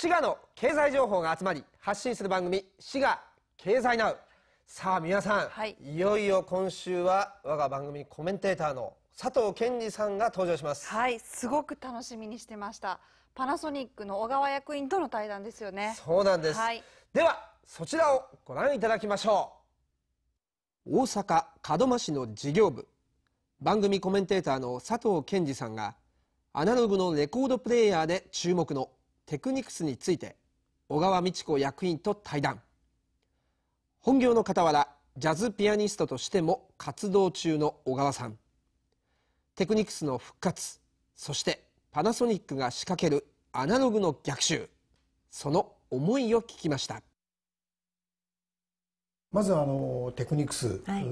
滋賀の経済情報が集まり発信する番組「滋賀経済ナウ」さあ皆さん、はい、いよいよ今週は我が番組コメンテーターの佐藤健二さんが登場しますはいすごく楽しみにしてましたパナソニックの小川役員との対談ですよねそうなんです、はい、ではそちらをご覧いただきましょう大阪門真市の事業部番組コメンテーターの佐藤健二さんがアナログのレコードプレーヤーで注目のテクニクスについて小川美智子役員と対談本業の傍らジャズピアニストとしても活動中の小川さんテクニクスの復活そしてパナソニックが仕掛けるアナログの逆襲その思いを聞きましたまずあのテクニクス、はい、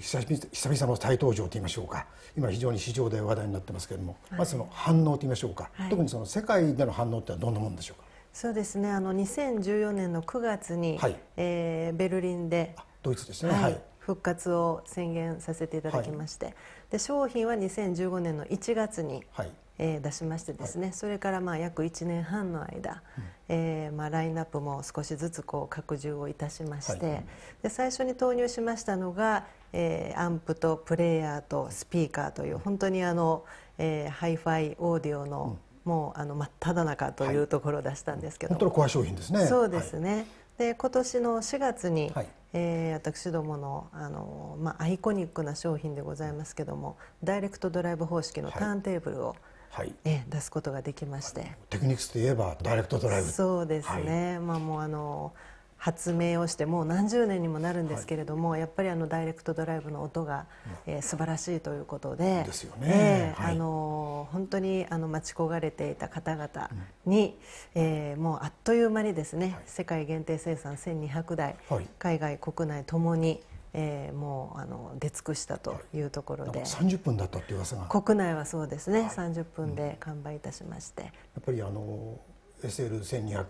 久々の再登場といいましょうか今非常に市場で話題になってますけれども、はい、まずその反応といいましょうか、はい、特にその世界での反応ってはどんなものでしょうかそうですねあの2014年の9月に、はい、えー、ベルリンでドイツですね、はい復活を宣言させていただきまして、で商品は2015年の1月に、はいえー、出しましてですね、はい、それからまあ約1年半の間、うん、えー、まあ、ラインナップも少しずつこう拡充をいたしまして、はい、で最初に投入しましたのが、えー、アンプとプレーヤーとスピーカーという本当にあの、えー、ハイファイオーディオの、うん、もうあの真っ只中というところを出したんですけど、はい、本当のコア商品ですねそうですね、はい、で今年の4月に、はいえー、私どものあの、まあ、アイコニックな商品でございますけどもダイレクトドライブ方式のターンテーブルを、はいはい、え出すことができましてテクニクスといえばダイレクトドライブそうですね、はい、まあもうあの発明をしてもう何十年にもなるんですけれども、はい、やっぱりあのダイレクトドライブの音が、うん、えー、素晴らしいということでですよね、ねはい、あの本当にあの待ち焦がれていた方々に、うん、えー、もうあっという間にですね、世界限定生産1200台、海外国内ともに、えー、もうあの出尽くしたというところで、30分だったって噂が国内はそうですね、はい、30分で完売いたしまして、やっぱりあの SL1200、は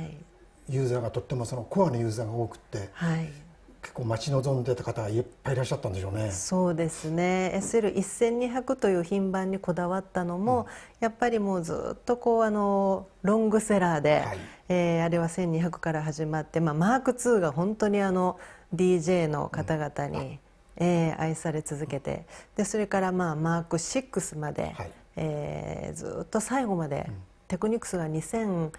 い、ユーザーがとってもそのコアのユーザーが多くて、はい、結構待ち望んでた方がいっぱいいらっしゃったんでしょうね。そうですね。SL1200 という品番にこだわったのも、うん、やっぱりもうずっとこうあのロングセラーで、はい、えー、あれは1200から始まって、まあマーク2が本当にあの DJ の方々に、うん、えー、愛され続けてでそれから、まあ、マーク6まで、はい、えー、ずっと最後まで、うん、テクニクスが2008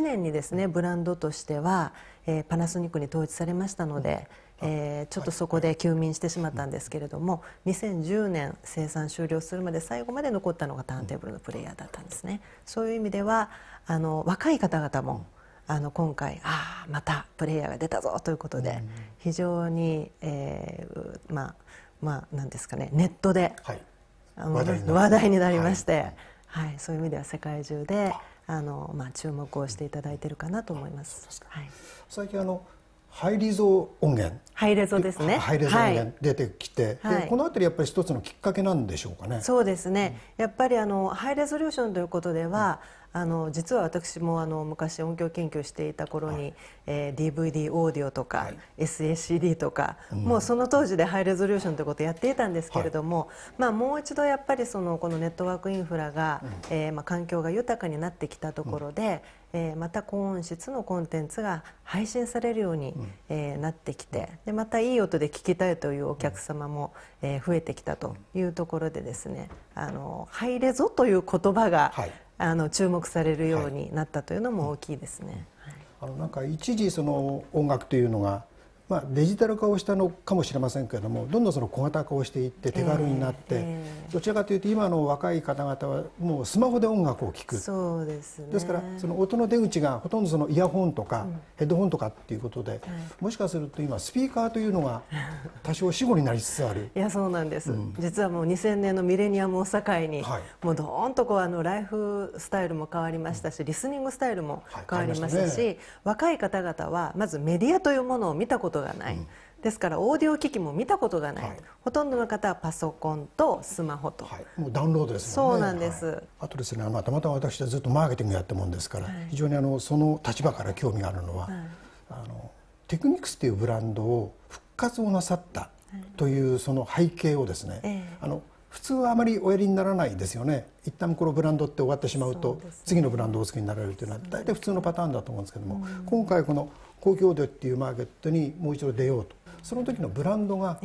年にですねブランドとしては、えー、パナソニックに統一されましたので。うん、えー、ちょっとそこで休眠してしまったんですけれども、はい、2010年生産終了するまで最後まで残ったのがターンテーブルのプレイヤーだったんですね、そういう意味ではあの若い方々もあの今回ああまたプレイヤーが出たぞということで、非常に、えー、まあまあなんですかねネットで、はい、あの話題になりまして、はい、はい、そういう意味では世界中であのまあ注目をしていただいているかなと思います。はい、最近あのハイリゾ音源ハイレゾですねハイレゾ音源出てきて、はい、この辺りやっぱり一つのきっかけなんでしょうかねそうですね、うん、やっぱりあのハイレゾリューションということでは、うん、あの実は私もあの昔音響研究していた頃に、はい、えー、DVD オーディオとか、はい、SACD とか、うん、もうその当時でハイレゾリューションということをやっていたんですけれども、まあ、もう一度やっぱりそのこのネットワークインフラが、うん、えー、まあ、環境が豊かになってきたところで、えー、また高音質のコンテンツが配信されるように、うん、えー、なってきてでまたいい音で聞きたいというお客様も、うん、えー、増えてきたというところでですね「あの入れぞ」という言葉が、はい、あの注目されるようになったというのも大きいですね。はい、あのなんか一時その音楽というのがまあ、デジタル化をしたのかもしれませんけれどもどんどんその小型化をしていって手軽になって、えーえー、どちらかというと今の若い方々はもうスマホで音楽を聴くそうです、ね,、ですからその音の出口がほとんどそのイヤホンとかヘッドホンとかっていうことで、うんはい、もしかすると今スピーカーというのが 多少死後になりつつあるいやそうなんです、うん、実はもう2000年のミレニアムを境に、はい、もうどーんとこうあのライフスタイルも変わりましたし、うん、リスニングスタイルも変わりましたしはいしたね、若い方々はまずメディアというものを見たことがない、うん、ですからオーディオ機器も見たことがない、はい、ほとんどの方はパソコンとスマホと、はい、もうダウンロードですもんねそうなんです、はい、あとですねあのたまたま私はずっとマーケティングやったもんですから、非常にあのその立場から興味があるのは、あのテクニクスというブランドを復活をなさったというその背景をですね、あの普通はあまりおやりにならないですよね一旦このブランドって終わってしまうと次のブランドをお好きになられるというのは大体普通のパターンだと思うんですけども、今回この公共でっていうマーケットにもう一度出ようとその時のブランドが、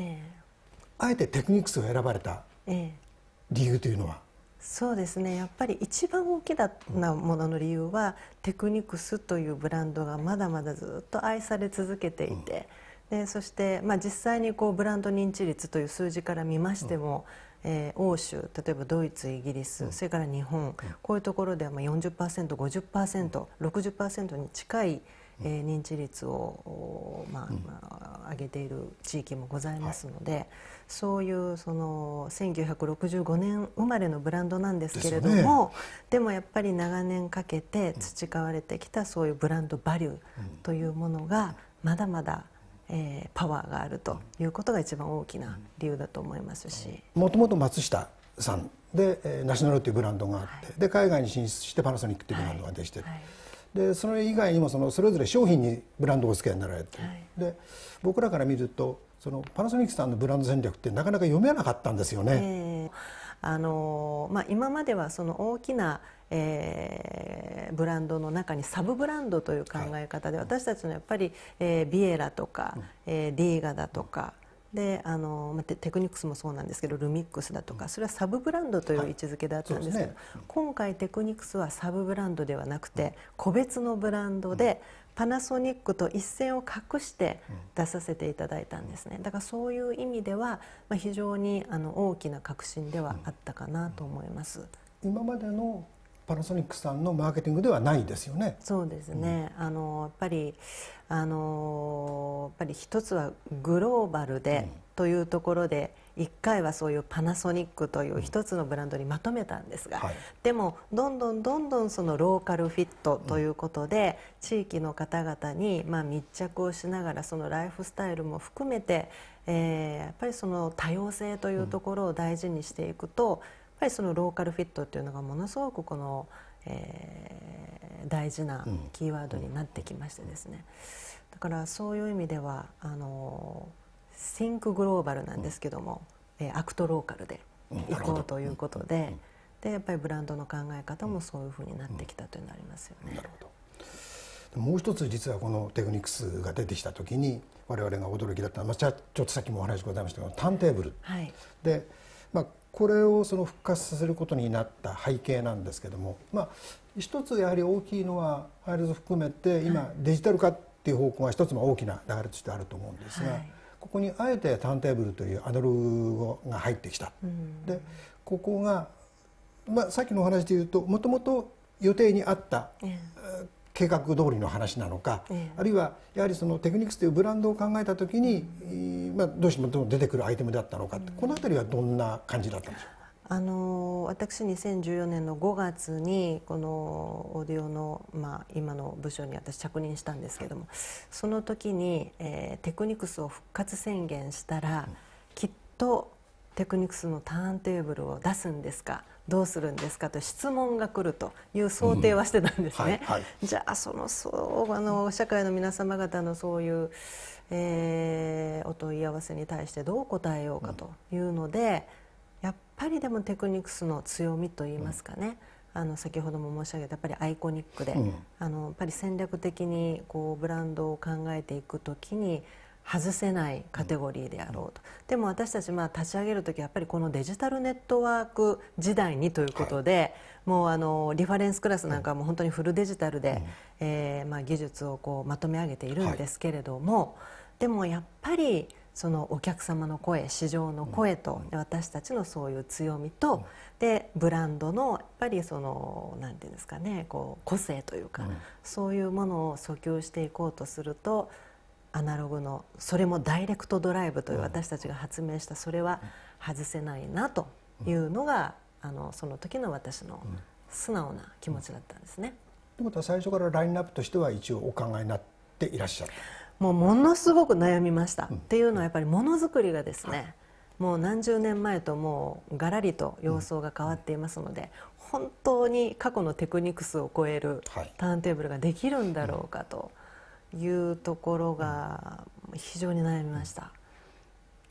あえてテクニックスが選ばれた理由というのは、そうですねやっぱり一番大きなものの理由は、テクニクスというブランドがまだまだずっと愛され続けていて、でそして、まあ、実際にこうブランド認知率という数字から見ましても、うん、えー、欧州例えばドイツイギリス、うん、それから日本、うん、こういうところではまあ 40%50%60% に近いえー、認知率を、まあ、上げている地域もございますので、はい、そういうその1965年生まれのブランドなんですけれどもで、ね,、もやっぱり長年かけて培われてきたそういうブランドバリューというものがまだまだ、えー、パワーがあるということが一番大きな理由だと思いますし。もともと松下さんで、えー、ナショナルというブランドがあって、はい、で海外に進出してパナソニックというブランドができて、はいはいでそれ以外にもそのそれぞれ商品にブランドをお付き合いになられて、はい、で僕らから見るとそのパナソニックさんのブランド戦略ってなかなか読めなかったんですよね。えー、あのまあ、今まではその大きなえー、ブランドの中にサブブランドという考え方で、はい、私たちのやっぱり、えー、ビエラとか、うん、えー、ディーガだとか、であのまあ、テクニクスもそうなんですけどルミックスだとかそれはサブブランドという位置づけだったんですけど、はいすね、今回テクニクスはサブブランドではなくて、うん、個別のブランドで、パナソニックと一線を画して出させていただいたんですね、うん、だからそういう意味では、まあ、非常にあの大きな革新ではあったかなと思います。今までのパナソニックさんのマーケティングではないですよね。そうですね、うん、あのやっぱりあのやっぱり一つはグローバルで、というところで1回はそういうパナソニックという一つのブランドにまとめたんですが、はい、でもどんどんどんどんそのローカルフィットということで、地域の方々にま密着をしながらそのライフスタイルも含めて、えやっぱりその多様性というところを大事にしていくと、うんぱりそのローカルフィットっていうのがものすごくこの、えー、大事なキーワードになってきましてですね、だからそういう意味ではあのシンクグローバルなんですけども、うん、えー、アクトローカルでいこうということで,、でやっぱりブランドの考え方もそういうふうになってきたというのはありますよね。なるほどもう一つ実はこのテクニクスが出てきた時に我々が驚きだったのは、まあ、ちょっとさっきもお話ございましたけどターンテーブル、はい、で、まあ、これをその復活させることになった背景なんですけども、まあ、一つやはり大きいのはァイルズ含めて今デジタル化っていう方向が一つも大きな流れとしてあると思うんですが、はい、ここにあえてターンテーブルというアナログが入ってきた。でここが、まあ、さっきのお話で言うともともと予定にあった計画通りの話なのか、あるいはやはりそのテクニックスというブランドを考えた時に、まあ、どうしても出てくるアイテムだったのか、この辺りはどんな感じだったんでしょうあの私2014年の5月にこのオーディオの、まあ、今の部署に私着任したんですけども、はい、その時に、えー、テクニクスを復活宣言したら、うん、きっとテクニクスのターンテーブルを出すんですかどうするんですかと質問が来るという想定はしてたんですね。じゃあそのそうあの社会の皆様方のそういう、えー、お問い合わせに対してどう答えようかというので、うん、やっぱりでもテクニクスの強みといいますかね、うん、あの先ほども申し上げたやっぱりアイコニックで、うん、あのやっぱり戦略的にこうブランドを考えていくときに外せないカテゴリーであろうと、うん、でも私たちまあ立ち上げる時やっぱりこのデジタルネットワーク時代にということで、はい、もうあのリファレンスクラスなんかも本当にフルデジタルで、うん、えー、まあ、技術をこうまとめ上げているんですけれども、はい、でもやっぱりそのお客様の声市場の声と、うん、私たちのそういう強みと、うん、でブランドのやっぱりその何て言うんですかねこう個性というか、そういうものを訴求していこうとすると。アナログのそれもダイレクトドライブという私たちが発明したそれは外せないなというのが、あのその時の私の素直な気持ちだったんですね。ということは最初からラインナップとしては一応お考えになっていらっしゃるもうものすごく悩みました、うん、っていうのはやっぱりものづくりがですね、もう何十年前ともうがらりと様相が変わっていますので、本当に過去のテクニクスを超えるターンテーブルができるんだろうかというところが非常に悩みました。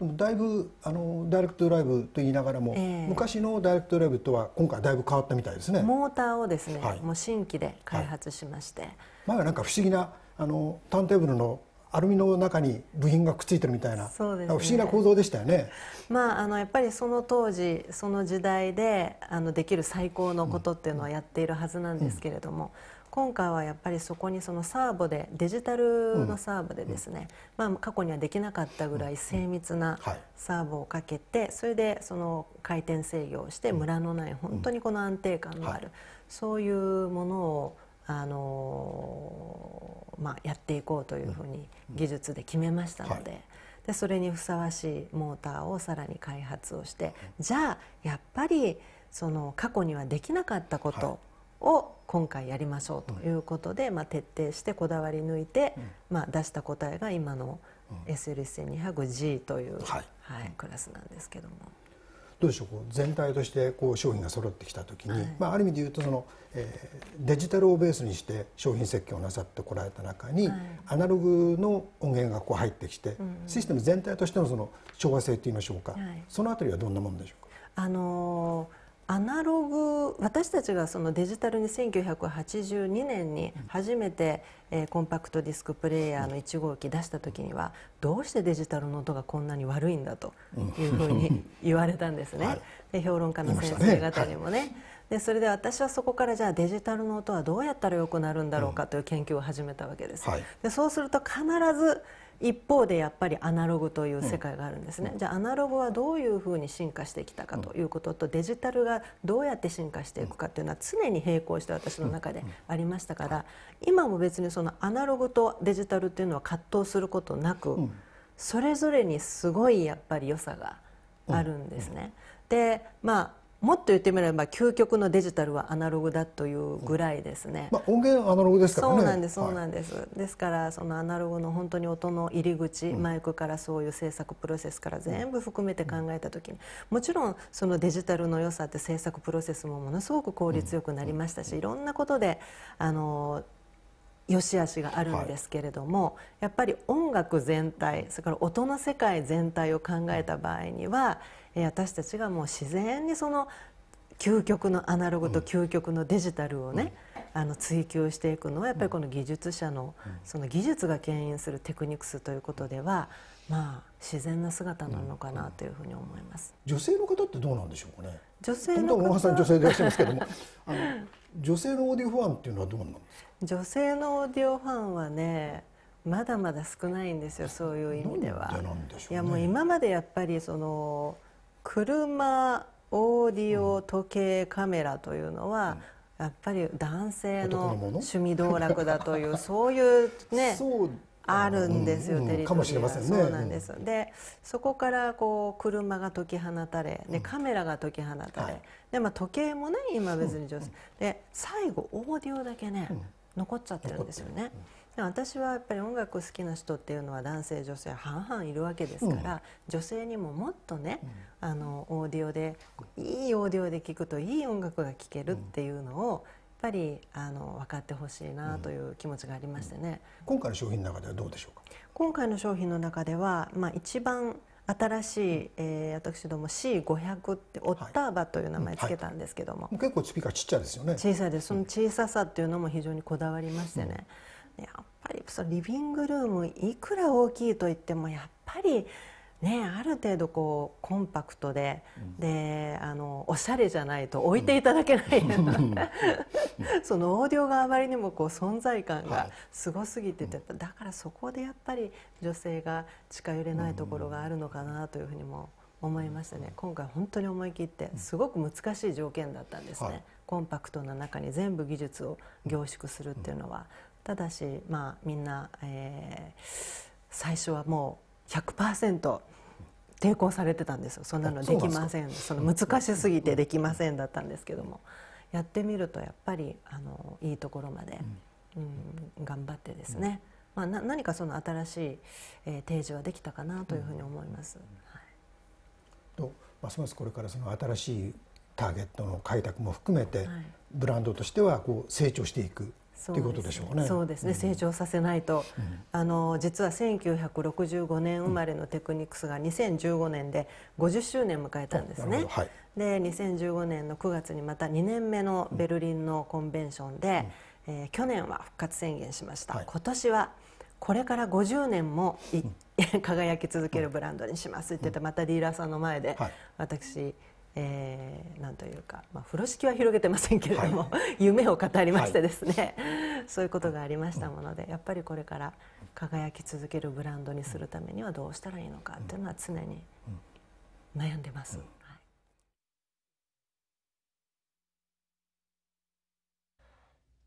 だいぶあのダイレクトドライブと言いながらも、えー、昔のダイレクトドライブとは今回だいぶ変わったみたいですねモーターをですね、はい、もう新規で開発しまして、はい、前はなんか不思議なあのターンテーブルのアルミの中に部品がくっついてるみたいなそうです、ね、不思議な構造でしたよね、まあ、あのやっぱりその当時その時代であのできる最高のことっていうのはやっているはずなんですけれども、うんうん今回はやっぱりそこにそのサーボでデジタルのサーブでですね、まあ、過去にはできなかったぐらい精密なサーブをかけてそれでその回転制御をしてムラのない本当にこの安定感のあるそういうものをあのまあ、やっていこうというふうに技術で決めましたので。でそれにふさわしいモーターをさらに開発をしてじゃあやっぱりその過去にはできなかったことを今回やりましょうということで、まあ、徹底してこだわり抜いて、まあ、出した答えが今の SL1200G という、はいクラスなんですけども。どうでしょう全体としてこう商品が揃ってきた時に、はい、まあ、ある意味で言うとその、えー、デジタルをベースにして商品設計をなさってこられた中に、はい、アナログの音源がこう入ってきて、うんうん、システム全体としてのその調和性といいましょうか、はい、その辺りはどんなものでしょうかあのーアナログ私たちがそのデジタルに1982年に初めて、うん、えー、コンパクトディスクプレーヤーの1号機出した時にはどうしてデジタルの音がこんなに悪いんだというふうに 言われたんですね、はい、で評論家の先生方にもね。ねはい、でそれで私はそこからじゃあデジタルの音はどうやったらよくなるんだろうかという研究を始めたわけです、うんはい、でそうすると必ず一方でやっぱりアナログという世界があるんですね、うん、じゃあアナログはどういうふうに進化してきたかということと、うん、デジタルがどうやって進化していくかというのは常に並行して私の中でありましたから、今も別にそのアナログとデジタルっていうのは葛藤することなく、うん、それぞれにすごいやっぱり良さがあるんですね。でまあもっと言ってみれば究極のデジタルはアナログだというぐらいですね、まあ、音源アナログですから、ね、そうなんですそうなんです、はい、ですからそのアナログの本当に音の入り口、うん、マイクからそういう制作プロセスから全部含めて考えた時にもちろんそのデジタルの良さって制作プロセスもものすごく効率よくなりましたし、いろんなことであの良し悪しがあるんですけれども、はい、やっぱり音楽全体それから音の世界全体を考えた場合には私たちがもう自然にその究極のアナログと究極のデジタルをね、あの追求していくのはやっぱりこの技術者のその技術が牽引するテクニクスということではまあ自然な姿なのかなというふうに思います。女性の方ってどうなんでしょうかね。女性の方。さん女性でいらっしゃいますけども、あの女性のオーディオファンっていうのはどうなんですか。女性のオーディオファンはね。まだまだ少ないんですよそういう意味では。ででね、いやもう今までやっぱりその車オーディオ時計カメラというのは、やっぱり男性の趣味道楽だという そういうねあるんですよ、うん、テレビかもしれませんねそうなんです、うん、でそこからこう車が解き放たれでカメラが解き放たれ、うんでまあ、時計もね今別に上手、で最後オーディオだけね、残っちゃってるんですよね、私はやっぱり音楽好きな人っていうのは男性女性半々いるわけですから、うん、女性にももっとね、うん、あのオーディオでいいオーディオで聴くといい音楽が聴けるっていうのを、やっぱりあの分かってほしいなという気持ちがありましてね、うん、今回の商品の中ではどうでしょうか今回の商品の中では、まあ、一番新しい、えー、私ども C500 ってオッターバという名前つけたんですけども、はいはい、結構スピーカーちっちゃいですよね小さいですその小ささっていうのも非常にこだわりましてね、うんやっぱりそのリビングルームいくら大きいといってもやっぱり。ね、ある程度こうコンパクトでうん、であのおしゃれじゃないと置いていただけない、うん、そのオーディオがあまりにもこう存在感がすごすぎてて、はい、だからそこでやっぱり女性が近寄れないところがあるのかなというふうにも思いましたね、うん、今回本当に思い切ってすごく難しい条件だったんですね、はい、コンパクトな中に全部技術を凝縮するっていうのは、ただし、まあ、みんな、えー、最初はもう100%抵抗されてたんですよそんなのできませんその難しすぎてできませんだったんですけども、やってみるとやっぱりあのいいところまで、うん、うん、頑張ってですね、うん、まあ、何かその新しい、えー、提示はできたかなというふうに思います。はい、とますますこれからその新しいターゲットの開拓も含めて、はい、ブランドとしてはこう成長していくということでしょうね。そうですね、成長させないと、うん、あの実は1965年生まれのテクニクスが2015年で50周年迎えたんですね。はい、で2015年の9月にまた2年目のベルリンのコンベンションで、うん、えー、去年は復活宣言しました。はい、今年はこれから50年も、うん、輝き続けるブランドにしますって言ってまたディーラーさんの前で、はい、私えー、なんというか、まあ、風呂敷は広げてませんけれども、はい、夢を語りましてですね、はい、そういうことがありましたものでやっぱりこれから輝き続けるブランドにするためにはどうしたらいいのかっていうのは常に悩んでます。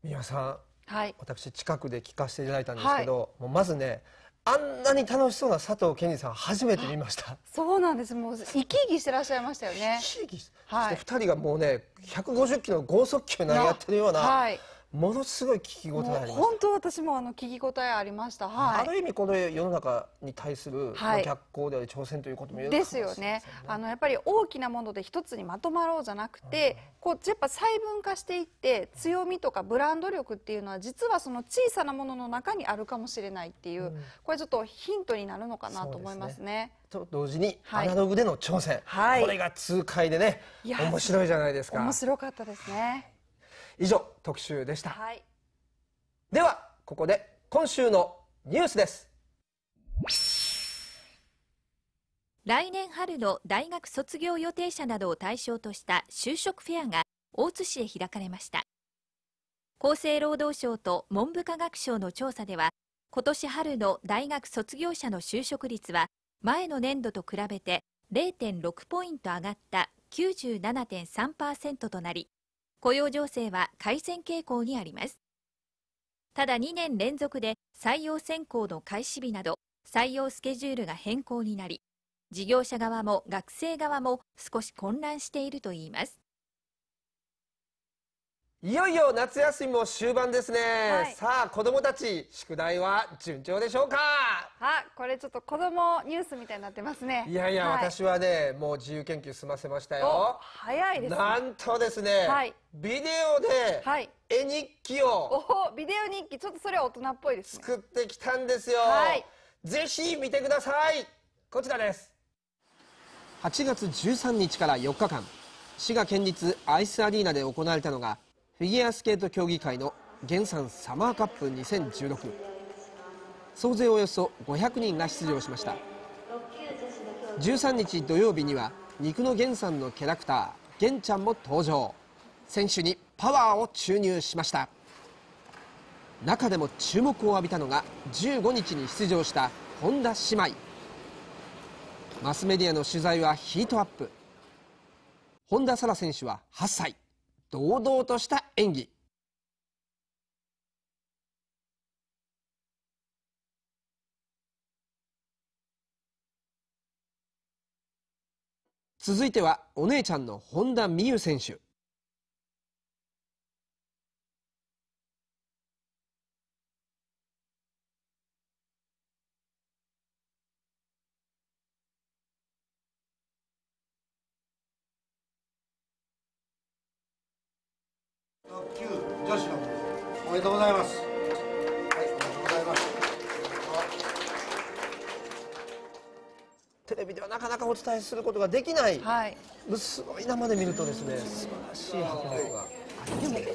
三輪さん、はい、私近くで聞かせていただいたんですけど、はい、もうまずねあんなに楽しそうな佐藤健二さん初めて見ましたそうなんですもう生き生きしてらっしゃいましたよね生き生きして、はい、2人がもうね150キロの剛速球投げ合ってるような、はい、ものすごい聞き応えありまし本当私もあの聞き応えありました、はい、ある意味この世の中に対する逆光であり挑戦ということも言える、ね、ですよねあのやっぱり大きなもので一つにまとまろうじゃなくて、うん、こうやっぱ細分化していって強みとかブランド力っていうのは実はその小さなものの中にあるかもしれないっていう、うん、これちょっとヒントになるのかなと思いますね。と同時に、アナログでの挑戦、はい、これが痛快でね面白いじゃないですか面白かったですね以上特集でした、はい、ではここで今週のニュースです来年春の大学卒業予定者などを対象とした就職フェアが大津市で開かれました厚生労働省と文部科学省の調査では今年春の大学卒業者の就職率は前の年度と比べて0.6ポイント上がった97.3%となり雇用情勢は改善傾向にありますただ2年連続で採用選考の開始日など採用スケジュールが変更になり事業者側も学生側も少し混乱しているといいますいよいよ夏休みも終盤ですね、はい、さあ子供たち宿題は順調でしょうかあこれちょっと子供ニュースみたいになってますねいやいや、はい、私はねもう自由研究済ませましたよ早いです、ね、なんとですね、はい、ビデオで絵日記を、おビデオ日記ちょっとそれは大人っぽいです、ね、作ってきたんですよ、ぜひ見てくださいこちらです8月13日から4日間滋賀県立アイスアリーナで行われたのがフィギュアスケート競技会の原産サマーカップ2016総勢およそ500人が出場しました13日土曜日には肉の源さんのキャラクター源ちゃんも登場選手にパワーを注入しました中でも注目を浴びたのが15日に出場した本田姉妹マスメディアの取材はヒートアップ本田沙羅選手は8歳堂々とした演技続いてはお姉ちゃんの本田望結選手お伝えすることができない、はい、すごい生で見るとですね素晴らしい迫力が。でもこういう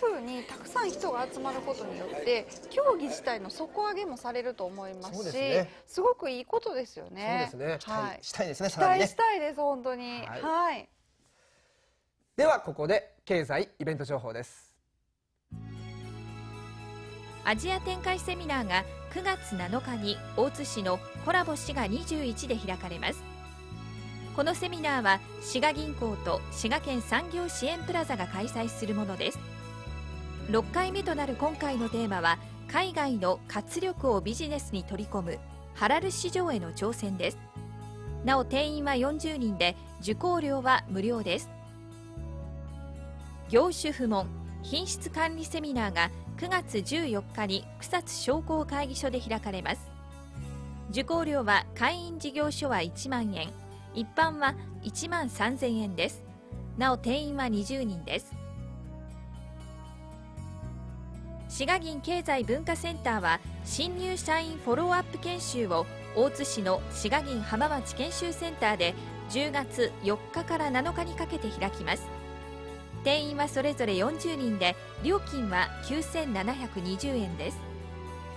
ふうにたくさん人が集まることによって競技自体の底上げもされると思いますしす、ね,、ごくいいことですよね。そうですね。はい、したいですね。期待したいです本当に。はい、はい、ではここで経済イベント情報です。アジア展開セミナーが9月7日に大津市のコラボ滋賀21で開かれます。このセミナーは滋賀銀行と滋賀県産業支援プラザが開催するものです6回目となる今回のテーマは海外の活力をビジネスに取り込むハラル市場への挑戦ですなお定員は40人で受講料は無料です業種不問品質管理セミナーが9月14日に草津商工会議所で開かれます受講料は会員事業所は1万円一般は1万3000円ですなお定員は20人です滋賀銀経済文化センターは新入社員フォローアップ研修を大津市の滋賀銀浜町研修センターで10月4日から7日にかけて開きます定員はそれぞれ40人で料金は9720円です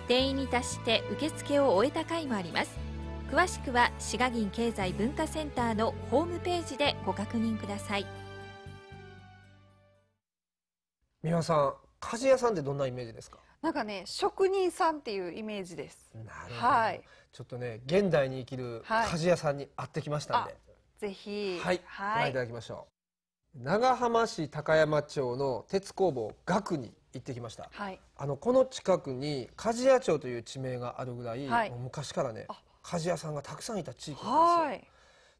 定員に達して受付を終えた回もあります詳しくは滋賀銀経済文化センターのホームページでご確認ください三輪さん鍛冶屋さんってどんなイメージですかなんかね職人さんっていうイメージですなるはい、ちょっとね現代に生きる鍛冶屋さんに会ってきましたんで、はい、ぜひはい、はい、ご覧いただきましょう長浜市高山町の鉄工房学に行ってきました、はい、あのこの近くに鍛冶屋町という地名があるぐらい、はい、昔からね鍛冶屋さんがたくさんいた地域なんですよ。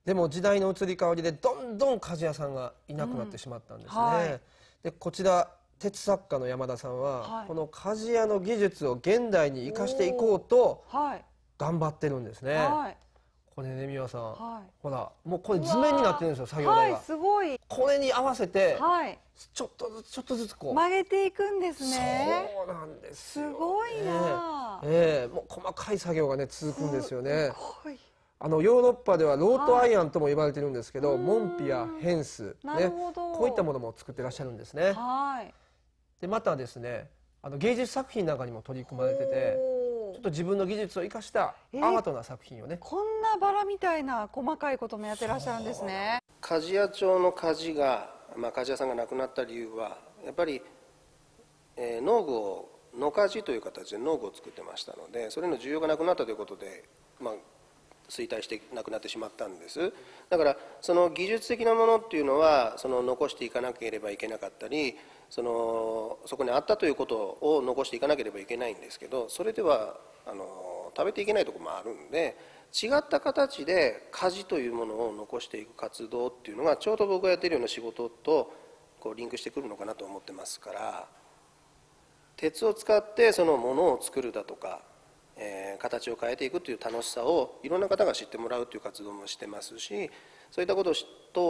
でも時代の移り変わりでどんどん鍛冶屋さんがいなくなってしまったんですね。うんはい、でこちら鉄作家の山田さんは、はい、この鍛冶屋の技術を現代に生かしていこうと頑張ってるんですね。はい、これね美和さん、はい、ほらもうこれ図面になってるんですよ作業台が、はい、すごいこれに合わせて、はい、ちょっとずつちょっとずつこう曲げていくんですねそうなんですすごいな、ね、ええもう細かい作業がね続くんですよねあのヨーロッパではロートアイアンとも言われてるんですけど、モンピやヘンス、ね、こういったものも作ってらっしゃるんですね。はいでまたですねあの芸術作品なんかにも取り組まれててちょっと自分の技術を生かしたアートな作品をね、えー、こんなバラみたいな細かいこともやってらっしゃるんですね鍛冶屋町の鍛冶が、まあ、鍛冶屋さんが亡くなった理由はやっぱり、えー、農具を野鍛冶という形で農具を作ってましたのでそれの需要がなくなったということで、まあ、衰退してなくなってしまったんですだからその技術的なものっていうのはその残していかなければいけなかったりそのそこにあったということを残していかなければいけないんですけどそれではあの食べていけないとこもあるんで違った形で家事というものを残していく活動っていうのがちょうど僕がやってるような仕事とこうリンクしてくるのかなと思ってますから鉄を使ってそのものを作るだとか、えー、形を変えていくという楽しさをいろんな方が知ってもらうという活動もしてますしそういったこと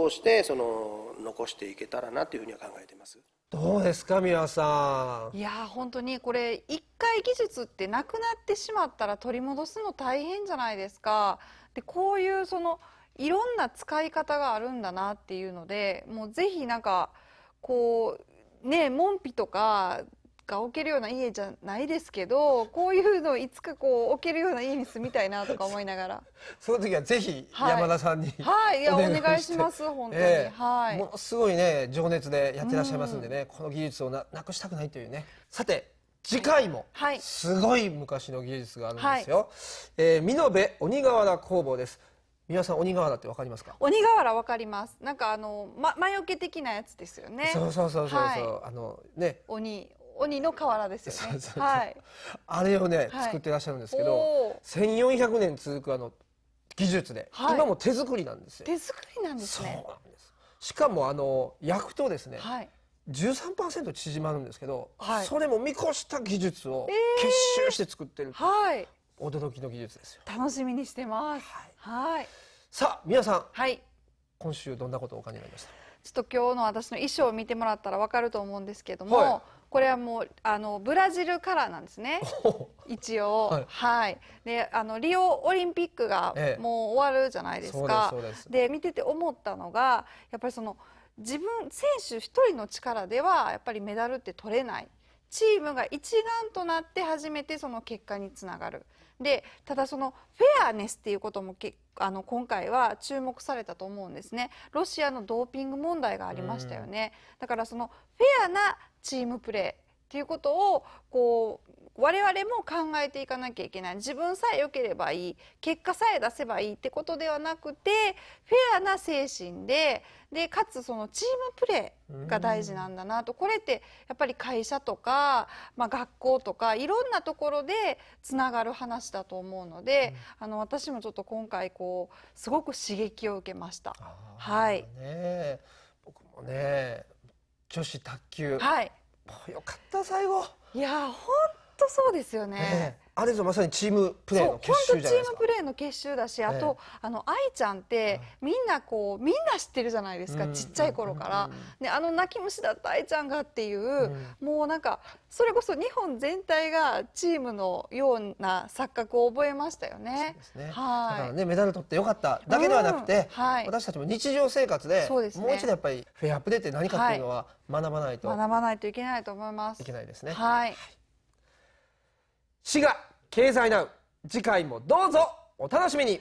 を通してその残していけたらなというふうには考えています。どうですか皆さんいや本当にこれ一回技術ってなくなってしまったら取り戻すの大変じゃないですかでこういうそのいろんな使い方があるんだなっていうのでもうぜひなんかこうね門扉とかが置けるような家じゃないですけどこういうのいつかこう置けるような家に住みたいなとか思いながら その時はぜひ山田さんに、はい、はい、いやお願いします本当に、えー、はいものすごいね情熱でやってらっしゃいますんでね、うん、この技術をななくしたくないというねさて次回もすごい昔の技術があるんですよ、はい、えー、美濃部鬼瓦工房です皆さん鬼瓦ってわかりますか鬼瓦わかりますなんかあの、ま、魔除け的なやつですよねそうそうそうそうそう、はい、あのね鬼鬼の瓦ですよね。はい、あれをね、作ってらっしゃるんですけど、はい、1400年続くあの技術で、はい、今も手作りなんですよ。手作りなんですね。そうなんです。しかもあの焼くとですね、はい、13%縮まるんですけど、はい、それも見越した技術を結集して作ってる、えー、はい、驚きの技術ですよ。楽しみにしてます。はい。さあ皆さん、はい、今週どんなことをお感じになりました。ちょっと今日の私の衣装を見てもらったらわかると思うんですけども。はいこれはもうあのブラジルカラーなんですね 一応、はい、はい、であのリオオリンピックがもう終わるじゃないですか、ええ、で見てて思ったのがやっぱりその自分選手一人の力ではやっぱりメダルって取れないチームが一丸となって初めてその結果につながる。でただそのフェアネスっていうこともけあの今回は注目されたと思うんですねロシアのドーピング問題がありましたよね、だからそのフェアなチームプレーっていうことをこう我々も考えていかなきゃいけない自分さえ良ければいい結果さえ出せばいいってことではなくてフェアな精神ででかつそのチームプレーが大事なんだなとこれってやっぱり会社とか、まあ、学校とかいろんなところでつながる話だと思うので、あの私もちょっと今回こうすごく刺激を受けました。はい、ね、僕もね女子卓球、はい、よかった最後いや本当そうですよね。あれぞまさにチームプレーの結集じゃないですか。チームプレーの結集だし、あと、あの愛ちゃんってみんなこうみんな知ってるじゃないですか。うん、ちっちゃい頃から、ねあの泣き虫だった愛ちゃんがっていう、うん、もうなんかそれこそ日本全体がチームのような錯覚を覚えましたよね。ねはい。だからねメダル取ってよかっただけではなくて、うんはい、私たちも日常生活で、ね、もう一度やっぱりフェアプレーって何かっていうのは学ばないと、はい、学ばないといけないと思います。いけないですね。はい滋賀経済ナウ次回もどうぞお楽しみに